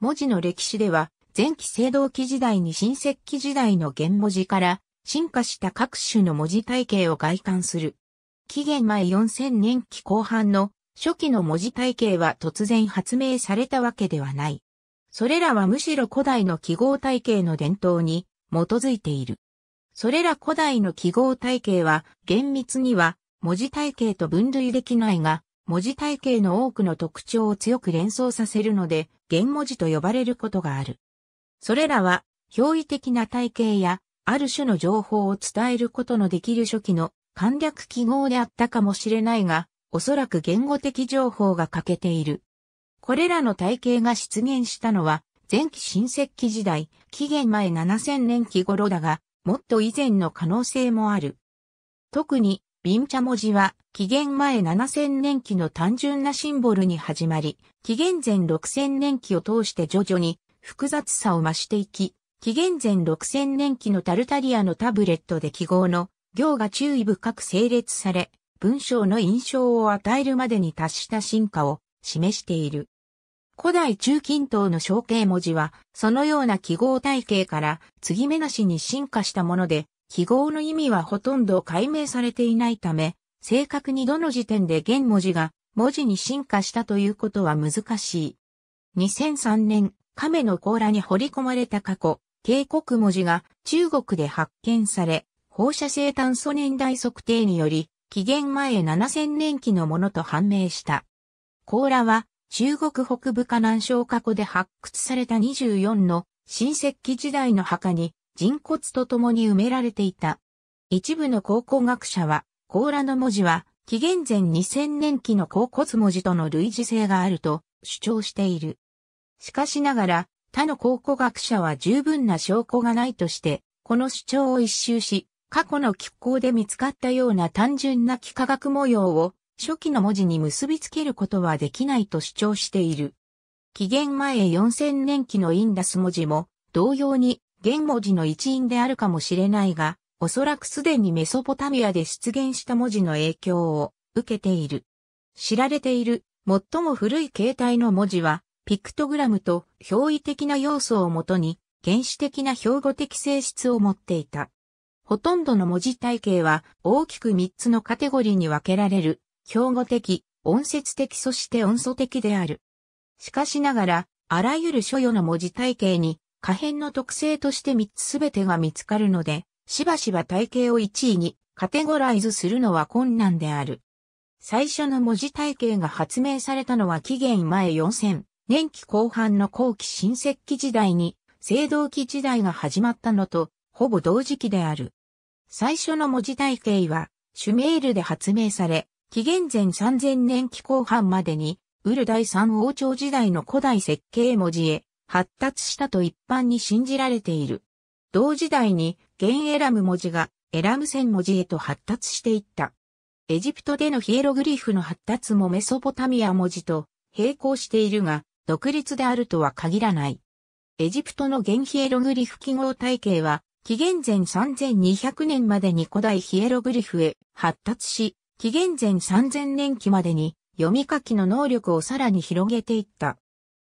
文字の歴史では、前期青銅期時代に新石器時代の原文字から進化した各種の文字体系を外観する。紀元前4000年期後半の初期の文字体系は突然発明されたわけではない。それらはむしろ古代の記号体系の伝統に基づいている。それら古代の記号体系は厳密には文字体系と分類できないが、文字体系の多くの特徴を強く連想させるので、言文字と呼ばれることがある。それらは、表意的な体系や、ある種の情報を伝えることのできる初期の簡略記号であったかもしれないが、おそらく言語的情報が欠けている。これらの体系が出現したのは、前期新石器時代、紀元前7000年期頃だが、もっと以前の可能性もある。特に、ビンチャ文字は、紀元前7000年期の単純なシンボルに始まり、紀元前6000年期を通して徐々に複雑さを増していき、紀元前6000年期のタルタリアのタブレットで記号の行が注意深く整列され、文章の印象を与えるまでに達した進化を示している。古代中近東の象形文字は、そのような記号体系から継ぎ目なしに進化したもので、記号の意味はほとんど解明されていないため、正確にどの時点で現文字が文字に進化したということは難しい。2003年、亀の甲羅に彫り込まれた過去、警告文字が中国で発見され、放射性炭素年代測定により、紀元前7000年期のものと判明した。甲羅は中国北部河南省過去で発掘された24の新石器時代の墓に人骨と共に埋められていた。一部の考古学者は、甲羅の文字は、紀元前2000年期の甲骨文字との類似性があると主張している。しかしながら、他の考古学者は十分な証拠がないとして、この主張を一周し、過去の亀甲で見つかったような単純な幾何学模様を初期の文字に結びつけることはできないと主張している。紀元前4000年期のインダス文字も同様に言文字の一因であるかもしれないが、おそらくすでにメソポタミアで出現した文字の影響を受けている。知られている最も古い形態の文字は、ピクトグラムと表意的な要素をもとに、原始的な標語的性質を持っていた。ほとんどの文字体系は大きく3つのカテゴリーに分けられる、標語的、音節的そして音素的である。しかしながら、あらゆる所与の文字体系に可変の特性として3つすべてが見つかるので、しばしば体系を1位にカテゴライズするのは困難である。最初の文字体系が発明されたのは紀元前4000年期後半の後期新石器時代に、青銅器時代が始まったのと、ほぼ同時期である。最初の文字体系は、シュメールで発明され、紀元前3000年期後半までに、ウル第三王朝時代の古代設計文字へ発達したと一般に信じられている。同時代に現エラム文字がエラム線文字へと発達していった。エジプトでのヒエログリフの発達もメソポタミア文字と並行しているが、独立であるとは限らない。エジプトの現ヒエログリフ記号体系は、紀元前3200年までに古代ヒエログリフへ発達し、紀元前3000年期までに読み書きの能力をさらに広げていった。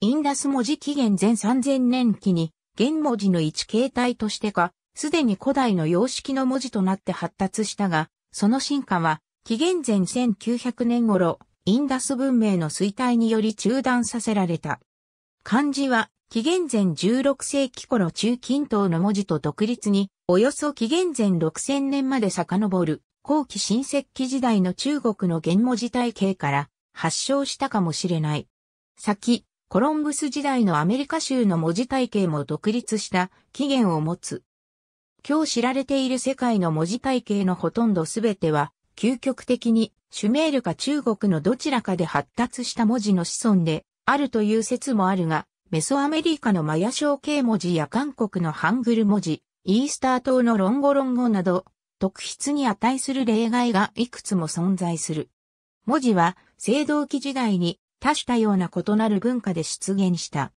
インダス文字紀元前3000年期に、元文字の一形態としてか、すでに古代の様式の文字となって発達したが、その進化は、紀元前1900年頃、インダス文明の衰退により中断させられた。漢字は、紀元前16世紀頃中近東の文字と独立に、およそ紀元前6000年まで遡る、後期新石器時代の中国の元文字体系から発祥したかもしれない。先、コロンブス時代のアメリカ州の文字体系も独立した起源を持つ。今日知られている世界の文字体系のほとんどすべては、究極的にシュメールか中国のどちらかで発達した文字の子孫であるという説もあるが、メソアメリカのマヤ象系文字や韓国のハングル文字、イースター島のロンゴロンゴなど、特筆に値する例外がいくつも存在する。文字は、青銅器時代に多種多様な異なる文化で出現した。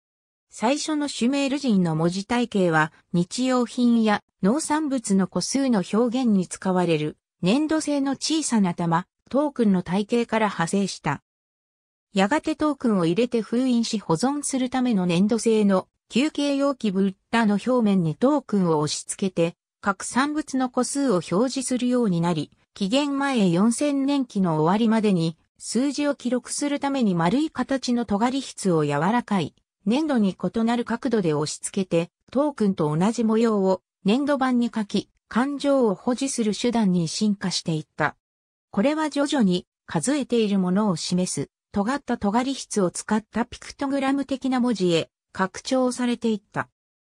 最初のシュメール人の文字体系は日用品や農産物の個数の表現に使われる粘土製の小さな玉、トークンの体系から派生した。やがてトークンを入れて封印し保存するための粘土製の休憩容器ブッダの表面にトークンを押し付けて各産物の個数を表示するようになり、紀元前4000年期の終わりまでに数字を記録するために丸い形の尖り筆を柔らかい、粘土に異なる角度で押し付けて、トークンと同じ模様を粘土板に書き、感情を保持する手段に進化していった。これは徐々に数えているものを示す、尖った尖り筆を使ったピクトグラム的な文字へ拡張されていった。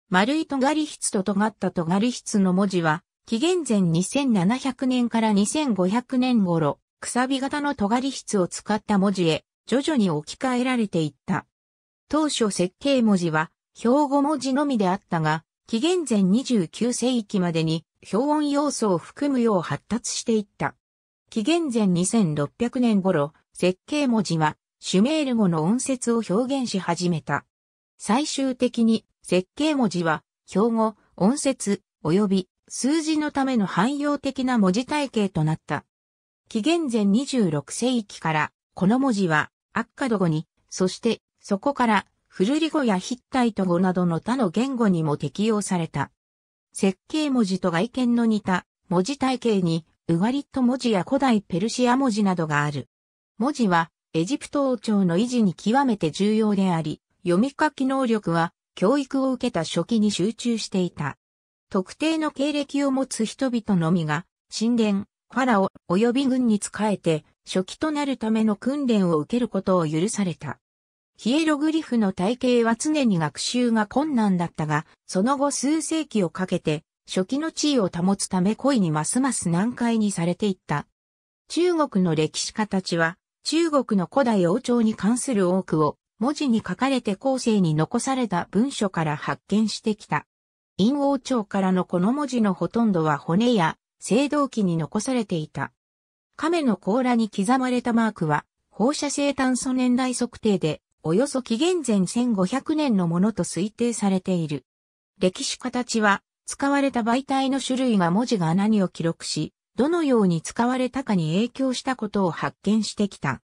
丸い尖り筆と尖った尖り筆の文字は、紀元前2700年から2500年頃、くさび型の尖り筆を使った文字へ徐々に置き換えられていった。当初設計文字は標語文字のみであったが、紀元前29世紀までに標音要素を含むよう発達していった。紀元前2600年頃、設計文字はシュメール語の音節を表現し始めた。最終的に設計文字は標語、音節、及び数字のための汎用的な文字体系となった。紀元前26世紀から、この文字は、アッカド語に、そして、そこから、フルリ語やヒッタイト語などの他の言語にも適用された。設計文字と外見の似た文字体系に、ウガリット文字や古代ペルシア文字などがある。文字は、エジプト王朝の維持に極めて重要であり、読み書き能力は、教育を受けた初期に集中していた。特定の経歴を持つ人々のみが、神殿、ファラオ及び軍に仕えて、初期となるための訓練を受けることを許された。ヒエログリフの体系は常に学習が困難だったが、その後数世紀をかけて、初期の地位を保つため故意にますます難解にされていった。中国の歴史家たちは、中国の古代王朝に関する多くを、文字に書かれて後世に残された文書から発見してきた。陰王朝からのこの文字のほとんどは骨や青銅器に残されていた。亀の甲羅に刻まれたマークは、放射性炭素年代測定で、およそ紀元前1500年のものと推定されている。歴史形は、使われた媒体の種類が文字が何を記録し、どのように使われたかに影響したことを発見してきた。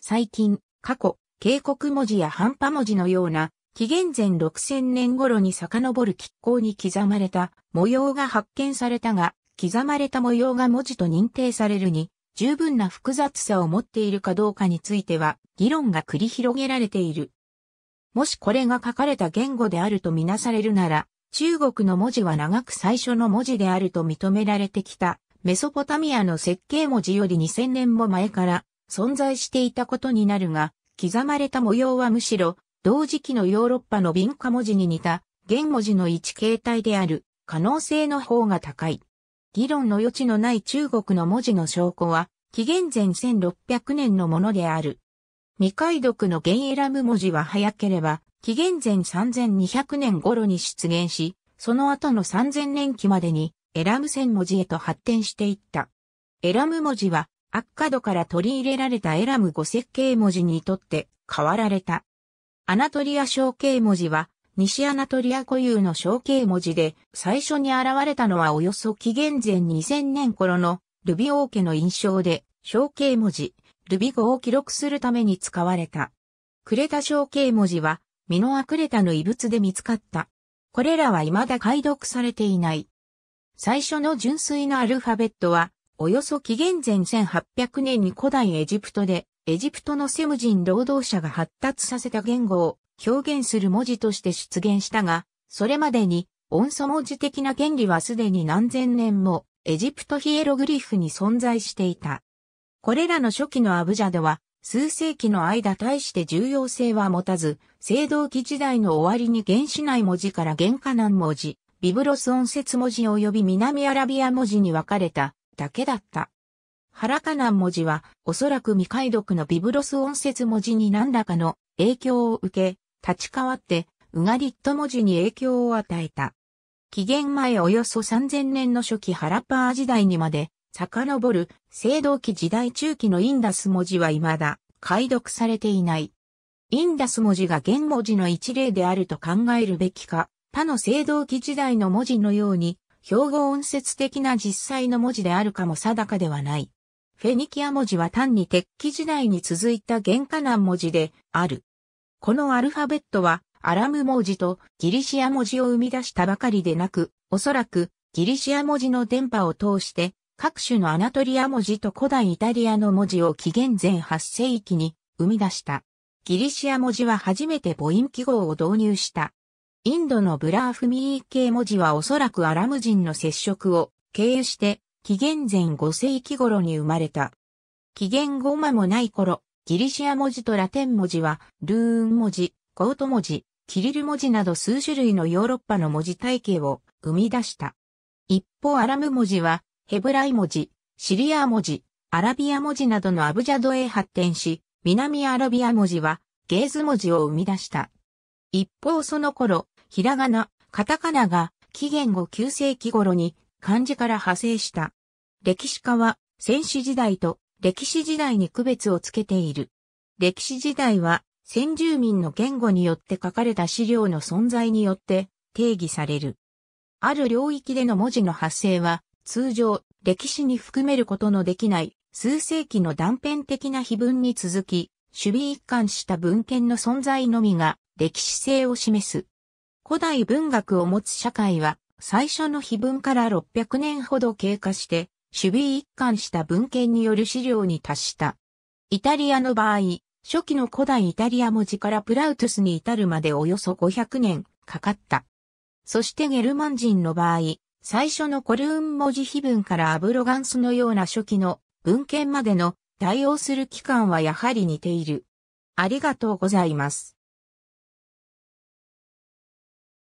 最近、過去、警告文字や半端文字のような、紀元前6000年頃に遡る亀甲に刻まれた模様が発見されたが、刻まれた模様が文字と認定されるに、十分な複雑さを持っているかどうかについては、議論が繰り広げられている。もしこれが書かれた言語であるとみなされるなら、中国の文字は長く最初の文字であると認められてきた、メソポタミアの設計文字より2000年も前から存在していたことになるが、刻まれた模様はむしろ、同時期のヨーロッパの文化文字に似た、言文字の一形態である可能性の方が高い。議論の余地のない中国の文字の証拠は、紀元前1600年のものである。未解読のゲエラム文字は早ければ、紀元前3200年頃に出現し、その後の3000年期までに、エラム線文字へと発展していった。エラム文字は、アッカドから取り入れられたエラム語設計文字にとって変わられた。アナトリア小形文字は西アナトリア固有の象形文字で、最初に現れたのはおよそ紀元前2000年頃のルビ王家の印象で、象形文字、ルビ語を記録するために使われた。クレタ象形文字は、ミノアクレタの遺物で見つかった。これらは未だ解読されていない。最初の純粋なアルファベットは、およそ紀元前1800年に古代エジプトで、エジプトのセム人労働者が発達させた言語を表現する文字として出現したが、それまでに音素文字的な権利はすでに何千年もエジプトヒエログリフに存在していた。これらの初期のアブジャでは、数世紀の間対して重要性は持たず、青銅器時代の終わりに原始内文字から原価難文字、ビブロス音節文字及び南アラビア文字に分かれただけだった。ハラカナン文字はおそらく未解読のビブロス音節文字に何らかの影響を受け、立ち代わって、ウガリット文字に影響を与えた。紀元前およそ3000年の初期ハラパー時代にまで、遡る、青銅器時代中期のインダス文字は未だ、解読されていない。インダス文字が元文字の一例であると考えるべきか、他の青銅器時代の文字のように、標語音節的な実際の文字であるかも定かではない。フェニキア文字は単に鉄器時代に続いた原価難文字である。このアルファベットは、アラム文字とギリシア文字を生み出したばかりでなく、おそらくギリシア文字の電波を通して、各種のアナトリア文字と古代イタリアの文字を紀元前8世紀に生み出した。ギリシア文字は初めて母音記号を導入した。インドのブラーフミー系文字はおそらくアラム人の接触を経由して紀元前5世紀頃に生まれた。紀元後間もない頃、ギリシア文字とラテン文字は、ルーン文字、コート文字、キリル文字など数種類のヨーロッパの文字体系を生み出した。一方アラム文字は、ヘブライ文字、シリア文字、アラビア文字などのアブジャドへ発展し、南アラビア文字は、ゲーズ文字を生み出した。一方その頃、ひらがな、カタカナが、紀元後9世紀頃に漢字から派生した。歴史家は、戦死時代と歴史時代に区別をつけている。歴史時代は先住民の言語によって書かれた資料の存在によって定義される。ある領域での文字の発生は通常歴史に含めることのできない数世紀の断片的な碑文に続き、守備一貫した文献の存在のみが歴史性を示す。古代文学を持つ社会は最初の碑文から600年ほど経過して守備一貫した文献による資料に達した。イタリアの場合、初期の古代イタリア文字からプラウトゥスに至るまでおよそ500年かかった。そしてゲルマン人の場合、最初のコルーン文字碑文からアブロガンスのような初期の文献までの対応する期間はやはり似ている。ありがとうございます。